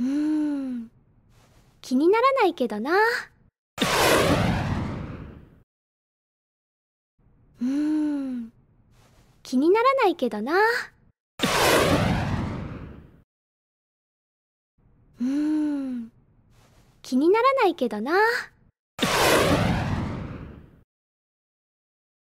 うん気にならないけどなうん気にならないけどなうん気にならないけどな。